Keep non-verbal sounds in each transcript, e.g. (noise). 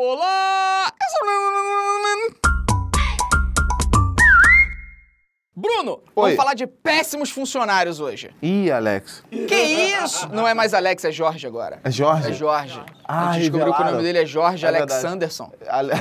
Olá! Bruno, Oi. vamos falar de péssimos funcionários hoje. Ih, Alex. Que isso? Não é mais Alex, é Jorge agora. É Jorge? É Jorge. Ah, A gente descobriu que o nome dele é Jorge é Alexanderson. Ale...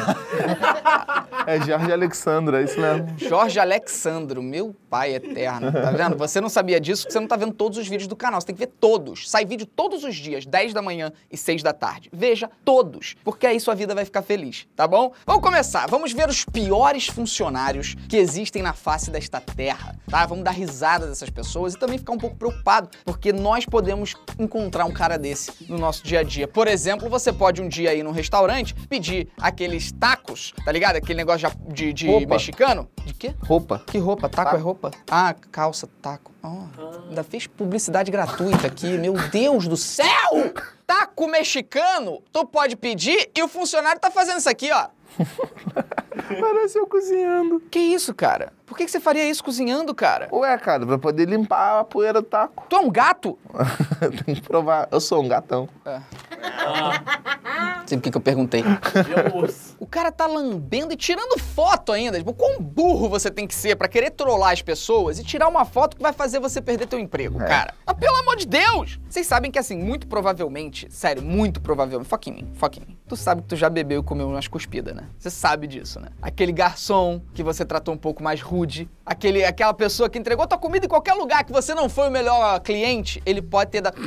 (laughs) É Jorge Alexandro, é isso mesmo. Jorge Alexandro, meu pai eterno. Tá vendo? Você não sabia disso porque você não tá vendo todos os vídeos do canal. Você tem que ver todos. Sai vídeo todos os dias, 10 da manhã e 6 da tarde. Veja todos, porque aí sua vida vai ficar feliz, tá bom? Vamos começar. Vamos ver os piores funcionários que existem na face desta terra, tá? Vamos dar risada dessas pessoas e também ficar um pouco preocupado, porque nós podemos encontrar um cara desse no nosso dia a dia. Por exemplo, você pode um dia ir num restaurante, pedir aqueles tacos, tá ligado? Aquele negócio de, de mexicano? De quê? Roupa. Que roupa? Taco, é roupa? Ah, calça, taco. Oh, ainda fez publicidade gratuita aqui. Meu Deus do céu! Taco mexicano, tu pode pedir e o funcionário tá fazendo isso aqui, ó. (laughs) Parece eu cozinhando. Que isso, cara? Por que, que você faria isso cozinhando, cara? Ué, cara, pra poder limpar a poeira do taco. Tu é um gato? (laughs) Tem que provar. Eu sou um gatão. É. Ah. Não sei por que eu perguntei. Eu, o cara tá lambendo e tirando foto ainda. Tipo, quão burro você tem que ser para querer trollar as pessoas e tirar uma foto que vai fazer você perder teu emprego, é. cara. Mas ah, pelo amor de Deus! Vocês sabem que, assim, muito provavelmente, sério, muito provavelmente, foca em mim, foca em mim. Tu sabe que tu já bebeu e comeu umas cuspidas, né? Você sabe disso, né? Aquele garçom que você tratou um pouco mais rude, aquele, aquela pessoa que entregou tua comida em qualquer lugar que você não foi o melhor cliente, ele pode ter dado...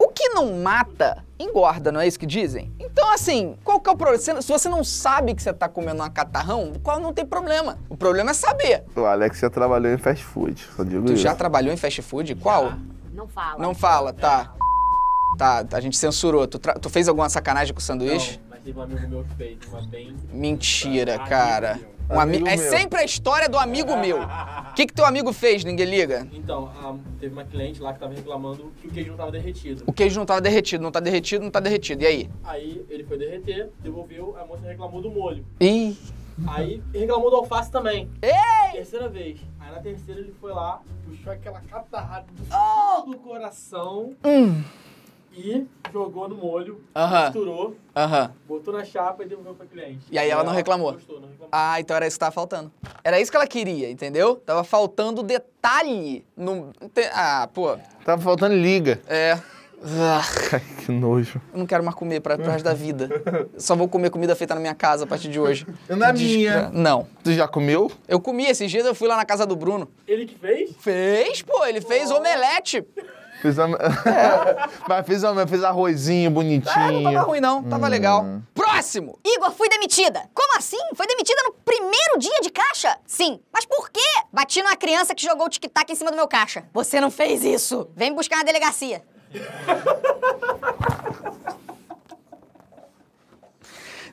O que não mata engorda, não é isso que dizem? Então, assim, qual que é o problema? Se você não sabe que você tá comendo um catarrão, qual não tem problema. O problema é saber. O Alex já trabalhou em fast food, só digo tu isso. já trabalhou em fast food? Já. Qual? Não fala. Não fala, tá. Tá, a gente censurou. Tu, tra... tu fez alguma sacanagem com o sanduíche? Não, mas teve um amigo meu que fez uma bem... Mentira, cara. Um é sempre a história do amigo meu que, que teu amigo fez? Ninguém liga? Então, a, teve uma cliente lá que tava reclamando que o queijo não tava derretido. O queijo não tava derretido, não tá derretido, não tá derretido. E aí? Aí ele foi derreter, devolveu, a moça reclamou do molho. Ih! Aí reclamou do alface também. Ei! Terceira vez. Aí na terceira ele foi lá, puxou aquela catarrada do, oh! do coração. Hum e jogou no molho, misturou, botou na chapa e devolveu pra cliente. E aí ela não reclamou. Gostou, não reclamou. Ah, então era isso que tava faltando. Era isso que ela queria, entendeu? Tava faltando detalhe no. Ah, pô. Tava faltando liga. É. Ai, ah, que nojo. eu não quero mais comer pra, pro resto da vida. Só vou comer comida feita na minha casa a partir de hoje. Na minha. Não. Tu já comeu? Eu comi esses dias, eu fui lá na casa do Bruno. Ele que fez? Fez, pô, ele fez omelete. Fiz é. (laughs) Mas fiz, fiz arrozinho bonitinho. Ah, não tava ruim, não. Tava hum. legal. Próximo! Igor, fui demitida. Como assim? Foi demitida no primeiro dia de caixa? Sim. Mas por quê? Bati numa criança que jogou o tic-tac em cima do meu caixa. Você não fez isso. Vem me buscar na delegacia. (laughs)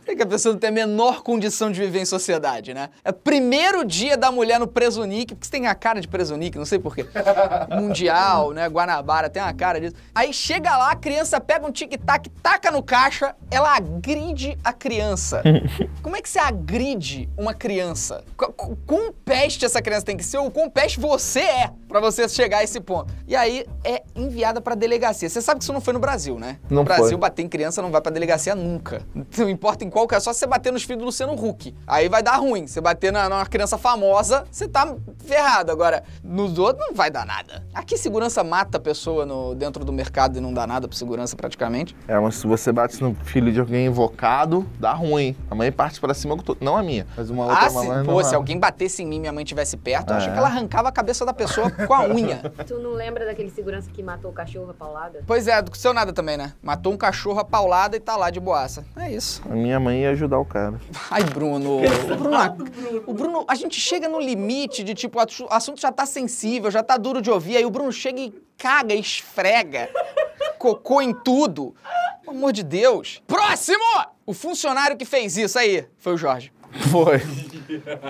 É que a pessoa não tem a menor condição de viver em sociedade, né? É primeiro dia da mulher no Presunique, porque você tem a cara de Presunique, não sei porquê. (laughs) Mundial, né? Guanabara, tem a cara disso. Aí chega lá, a criança pega um tic-tac, taca no caixa, ela agride a criança. (laughs) Como é que você agride uma criança? Quão peste essa criança tem que ser ou quão peste você é? para você chegar a esse ponto. E aí é enviada para delegacia. Você sabe que isso não foi no Brasil, né? Não no Brasil, foi. bater em criança não vai para delegacia nunca. Não importa em qual caso, é, só você bater nos filhos do Luciano Huck. Aí vai dar ruim. Você bater na, numa criança famosa, você tá ferrado. Agora, nos outros não vai dar nada. Aqui segurança mata a pessoa no, dentro do mercado e não dá nada para segurança praticamente. É, mas se você bate no filho de alguém invocado, dá ruim. A mãe parte para cima, não a minha, mas uma outra ah, se, pô, se alguém batesse em mim e minha mãe estivesse perto, é. eu acho é. que ela arrancava a cabeça da pessoa com a unha. Tu não lembra daquele segurança que matou o cachorro a paulada? Pois é, do que seu nada também, né? Matou um cachorro a paulada e tá lá de boaça. É isso. A minha mãe ia ajudar o cara. Ai, Bruno. (laughs) O Bruno, a, ah, o Bruno, a gente chega no limite de tipo, o assunto já tá sensível, já tá duro de ouvir, aí o Bruno chega e caga, esfrega, cocô em tudo. Pelo amor de Deus. Próximo! O funcionário que fez isso aí foi o Jorge. Foi.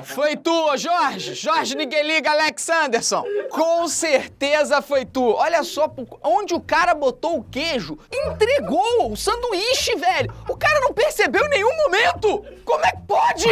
Foi tu, Jorge! Jorge, ninguém liga, Alex Anderson! Com certeza foi tu! Olha só onde o cara botou o queijo! Entregou o sanduíche, velho! O cara não percebeu em nenhum momento! Como é que pode?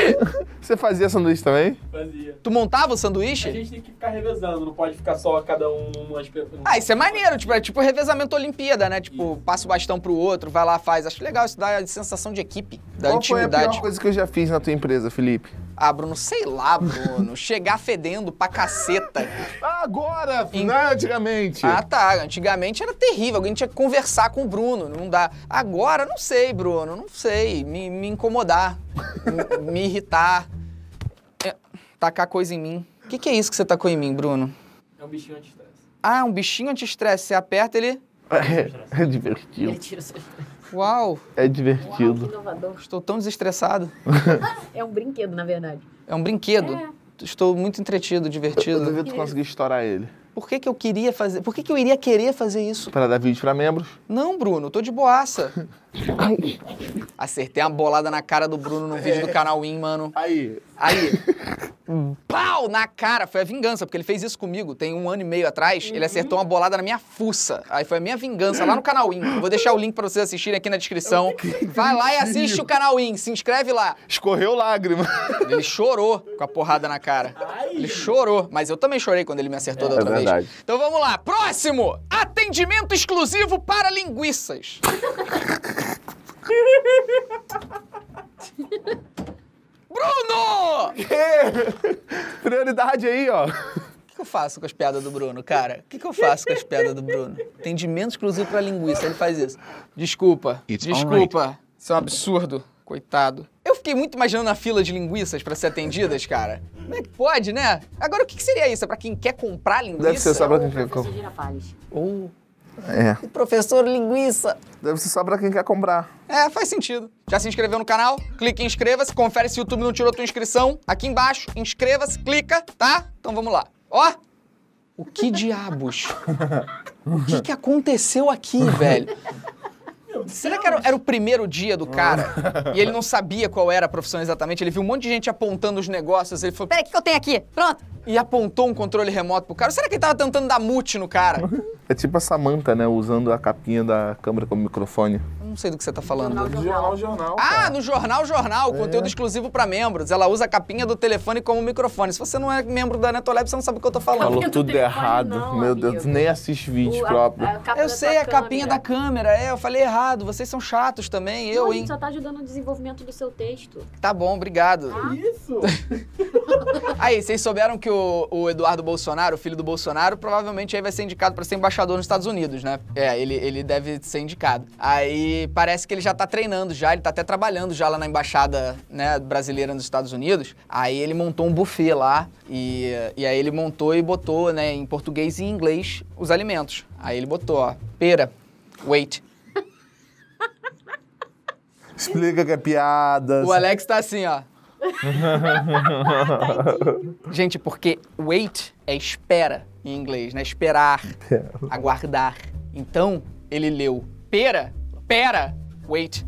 Você fazia sanduíche também? Fazia. Tu montava o sanduíche? A gente tem que ficar revezando, não pode ficar só cada um umas Ah, isso é maneiro, tipo, é tipo revezamento Olimpíada, né? Tipo, passa o bastão pro outro, vai lá, faz. Acho legal, isso dá a sensação de equipe, da Qual intimidade. Qual foi a pior coisa que eu já fiz na tua empresa? coisa, Felipe? Ah, Bruno, sei lá, Bruno. (laughs) Chegar fedendo pra caceta. Agora, em... não é antigamente. Ah, tá. Antigamente era terrível. Alguém tinha que conversar com o Bruno. Não dá. Agora, não sei, Bruno. Não sei. Me, me incomodar. me, me, irritar. É, tacar coisa em mim. O que, que, é isso que você tacou em mim, Bruno? É um bichinho anti-estresse. Ah, é um bichinho anti-estresse. Você aperta ele... É, é divertido. Ele tira o seu... Uau! É divertido. Uau, que inovador. Estou tão desestressado. (laughs) é um brinquedo, na verdade. É um brinquedo. É. Estou muito entretido, divertido. Eu, devia tu conseguir estourar ele. Por que, que eu queria fazer? Por que, que eu iria querer fazer isso? Para dar vídeo para membros? Não, Bruno, tô de boaça. Ai. Acertei uma bolada na cara do Bruno no vídeo é. do canal Win, mano. Aí. Aí. (laughs) pau na cara. Foi a vingança, porque ele fez isso comigo. Tem um ano e meio atrás, ele uhum. acertou uma bolada na minha fuça. Aí foi a minha vingança lá no canal Win. vou deixar o link para vocês assistirem aqui na descrição. (laughs) Vai lá e assiste o canal Win, se inscreve lá. Escorreu lágrima. Ele chorou com a porrada na cara. Ele chorou, mas eu também chorei quando ele me acertou é, da outra é vez. Então vamos lá. Próximo! Atendimento exclusivo para linguiças. (laughs) Bruno! Que? Prioridade aí, ó. O que, eu faço com as piadas do Bruno, cara? O que, que eu faço com as piadas do Bruno? Entendimento exclusivo pra linguiça, ele faz isso. Desculpa. It's Desculpa. Right. Isso é um absurdo. Coitado. Eu fiquei muito imaginando a fila de linguiças para ser atendidas, cara. Como é que pode, né? Agora, o que seria isso? É pra quem quer comprar linguiça? Deve ser só pra quem quer comprar. Ou... É. professor linguiça. Deve ser só pra quem quer comprar. É, faz sentido. Já se inscreveu no canal? Clica em inscreva-se, confere se o YouTube não tirou tua inscrição. Aqui embaixo, inscreva-se, clica, tá? Então vamos lá. Ó! O que diabos? (laughs) o que, que aconteceu aqui, velho? Será que era, era o primeiro dia do cara? e ele não sabia qual era a profissão exatamente. Ele viu um monte de gente apontando os negócios. Ele falou: Peraí, o que, que eu tenho aqui? Pronto. E apontou um controle remoto pro cara. Será que ele tava tentando dar mute no cara? É tipo a Samantha, né? Usando a capinha da câmera como microfone não sei do que você está falando. No jornal, jornal, jornal. Ah, no jornal, jornal. É. Conteúdo exclusivo para membros. Ela usa a capinha do telefone como microfone. Se você não é membro da Netolab, você não sabe o que eu tô falando. Falou tudo errado. Não, Meu amigo. Deus, nem assiste vídeos o, próprio. A, a eu sei, a capinha da câmera. É, eu falei errado. Vocês são chatos também, não, eu, hein? só tá ajudando no desenvolvimento do seu texto. Tá bom, obrigado. Ah. Isso! (laughs) aí, vocês souberam que o, o, Eduardo Bolsonaro, o filho do Bolsonaro, provavelmente aí vai ser indicado para ser embaixador nos Estados Unidos, né? É, ele, ele deve ser indicado. Aí parece que ele já está treinando já, ele está até trabalhando já lá na embaixada né, brasileira nos Estados Unidos. Aí ele montou um buffet lá e, e aí ele montou e botou né, em português e em inglês os alimentos. Aí ele botou, ó, pera, wait. (laughs) Explica que é piada. O Alex tá assim, ó. (laughs) Gente, porque wait é espera em inglês, né? Esperar, aguardar. Então, ele leu pera pera, wait.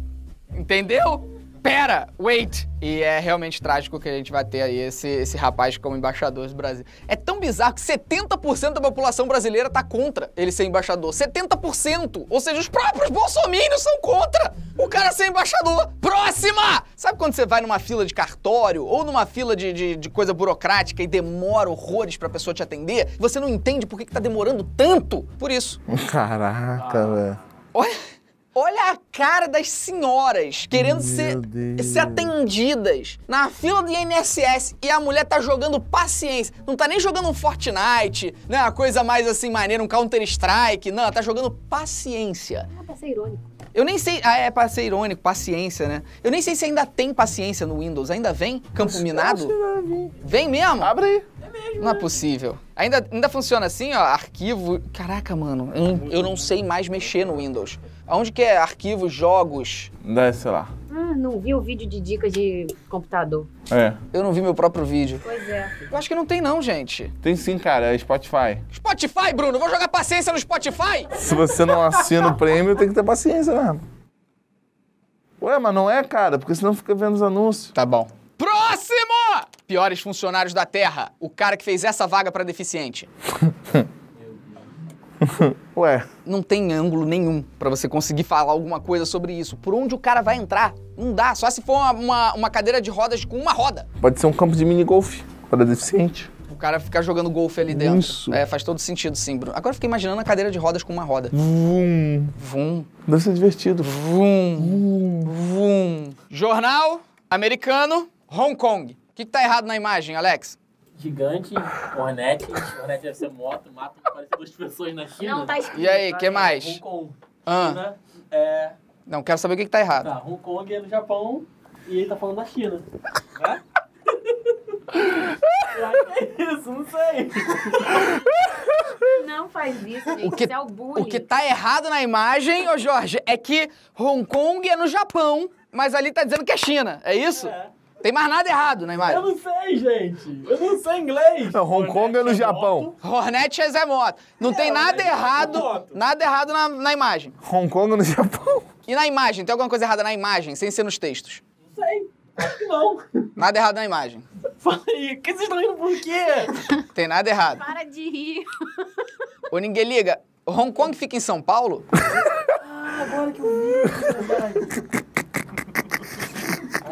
Entendeu? Pera, wait. E é realmente trágico que a gente vai ter aí esse, esse rapaz como embaixador do Brasil. É tão bizarro que 70% da população brasileira tá contra ele ser embaixador. 70%! Ou seja, os próprios bolsomínios são contra o cara ser embaixador. Próxima! Sabe quando você vai numa fila de cartório ou numa fila de, de, de coisa burocrática e demora horrores pra pessoa te atender? Você não entende por que, que tá demorando tanto? Por isso. Caraca, ah. velho. Olha... Olha a cara das senhoras querendo ser, ser, atendidas na fila do INSS e a mulher tá jogando paciência. Não tá nem jogando um Fortnite, né? Uma coisa mais assim maneira, um Counter-Strike. Não, tá jogando paciência. Ah, pra ser irônico. Eu nem sei. Ah, é pra ser irônico, paciência, né? Eu nem sei se ainda tem paciência no Windows. Ainda vem? Campo Minado? Vem mesmo? Abre aí mesmo. Não é né? possível. Ainda, ainda funciona assim, ó, arquivo. Caraca, mano, eu não, eu não sei mais mexer no Windows. Aonde que é arquivos, jogos? Dá, sei lá. Ah, não vi o vídeo de dicas de computador. É. Eu não vi meu próprio vídeo. Pois é. Eu acho que não tem não, gente. Tem sim, cara. É Spotify. Spotify, Bruno? Vou jogar paciência no Spotify? Se você não assina o prêmio, tem que ter paciência mesmo. Ué, mas não é, cara, porque senão fica vendo os anúncios. Tá bom. Piores funcionários da Terra. O cara que fez essa vaga para deficiente. (laughs) Ué. Não tem ângulo nenhum para você conseguir falar alguma coisa sobre isso. Por onde o cara vai entrar? Não dá, só se for uma, uma, uma cadeira de rodas com uma roda. Pode ser um campo de mini golf para deficiente. O cara ficar jogando golfe ali dentro. Isso. É, faz todo sentido, sim, Bruno. Agora eu fiquei imaginando a cadeira de rodas com uma roda. Vum. Vum. Deve ser divertido. Vum. Vum. Vum. Jornal americano, Hong Kong. O que está errado na imagem, Alex? Gigante, Hornet, Hornet deve ser moto, mata parece duas pessoas na China. Não, tá escrito. E aí, o que mais? Hong Kong, ah. China, ah. é... Não, quero saber o que está errado. Tá, Hong Kong é no Japão e ele tá falando da China, né? é isso, não sei. Não faz isso, gente. O que, isso é o bullying. O que tá errado na imagem, ô Jorge, é que Hong Kong é no Japão, mas ali tá dizendo que é China, é isso? É. Tem mais nada errado na né, imagem. Eu não sei, gente. Eu não sei inglês. Não, Hong Kong é no é Japão. Hornet é Zé Moto. Não é, tem nada é errado, nada errado na, na imagem. Hong Kong é no Japão. E na imagem? Tem alguma coisa errada na imagem, sem ser nos textos? Não sei. Acho que não. Nada errado na imagem. Fala aí, o que vocês estão rindo por quê? Tem nada errado. Para de rir. Ô, ninguém liga. Hong Kong fica em São Paulo? ah, agora que eu vi.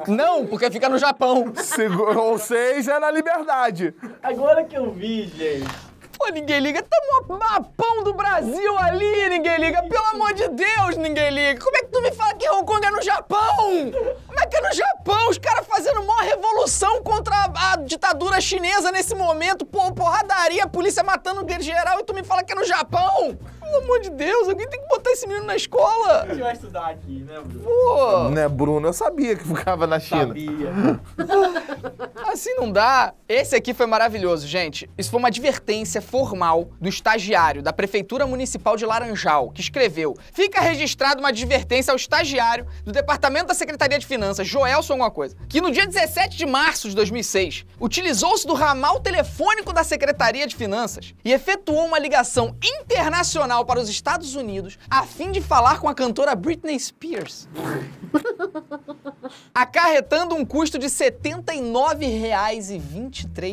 Não, porque fica no Japão. Segu (laughs) ou seja, é na liberdade. Agora que eu vi, gente. Pô, ninguém liga. Tamo mapão do Brasil ali, ninguém liga. Pelo amor de Deus, ninguém liga. Como é que tu me fala que Hong Kong é no Japão? Como é que é no Japão? Os caras fazendo uma revolução contra a, a, ditadura chinesa nesse momento. Pô, porradaria, a polícia matando o geral e tu me fala que é no Japão? Pelo amor de Deus, alguém tem que botar esse menino na escola? A gente vai estudar aqui, né, Bruno? Pô! Né, Bruno? Eu sabia que ficava na China. Sabia. (laughs) Assim não dá. Esse aqui foi maravilhoso, gente. Isso foi uma advertência formal do estagiário da Prefeitura Municipal de Laranjal, que escreveu: Fica registrado uma advertência ao estagiário do Departamento da Secretaria de Finanças, Joelson alguma coisa, que no dia 17 de março de 2006, utilizou-se do ramal telefônico da Secretaria de Finanças e efetuou uma ligação internacional para os Estados Unidos a fim de falar com a cantora Britney Spears. (laughs) acarretando um custo de 79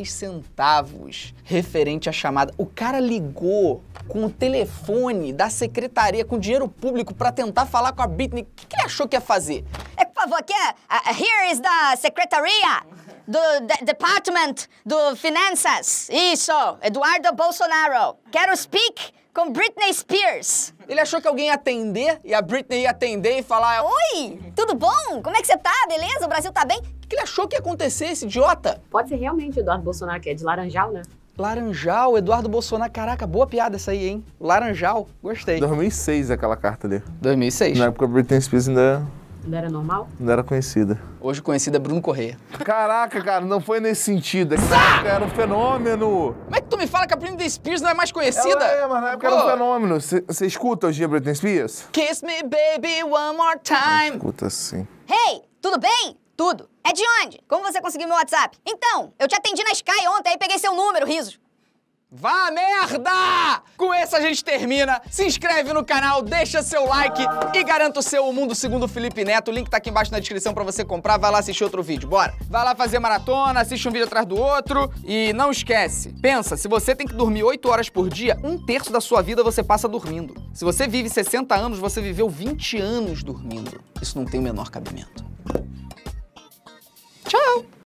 centavos referente à chamada. O cara ligou com o telefone da secretaria com dinheiro público para tentar falar com a Britney. O que, que ele achou que ia fazer? É, por favor, aqui é, uh, here is the secretaria do de Department do Finanças. Isso, Eduardo Bolsonaro. Quero speak com Britney Spears. Ele achou que alguém ia atender e a Britney ia atender e falar: Oi, tudo bom? Como é que você tá? Beleza? O Brasil tá bem? que ele achou que ia acontecer, esse idiota? Pode ser realmente o Eduardo Bolsonaro, que é de Laranjal, né? Laranjal, Eduardo Bolsonaro. Caraca, boa piada essa aí, hein? Laranjal, gostei. 2006 aquela carta ali. 2006. Na época, Britney Spears ainda não era normal? Não era conhecida. Hoje conhecida é Bruno Corrêa. Caraca, cara, não foi nesse sentido. Caraca, é era um fenômeno. Como é que tu me fala que a Britney Spears não é mais conhecida? Ela é, mas na época Pô. era um fenômeno. Você escuta hoje a Britney Spears? Kiss me, baby, one more time. escuta sim. Hey, tudo bem? Tudo. É de onde? Como você conseguiu meu WhatsApp? Então, eu te atendi na Sky ontem, e peguei seu número, risos. Vá merda! Com essa a gente termina. Se inscreve no canal, deixa seu like e garanta o seu O Mundo Segundo Felipe Neto. O link tá aqui embaixo na descrição para você comprar. Vai lá assistir outro vídeo, bora! Vai lá fazer maratona, assiste um vídeo atrás do outro e não esquece. Pensa, se você tem que dormir 8 horas por dia, um terço da sua vida você passa dormindo. Se você vive 60 anos, você viveu 20 anos dormindo. Isso não tem o menor cabimento. Ciao.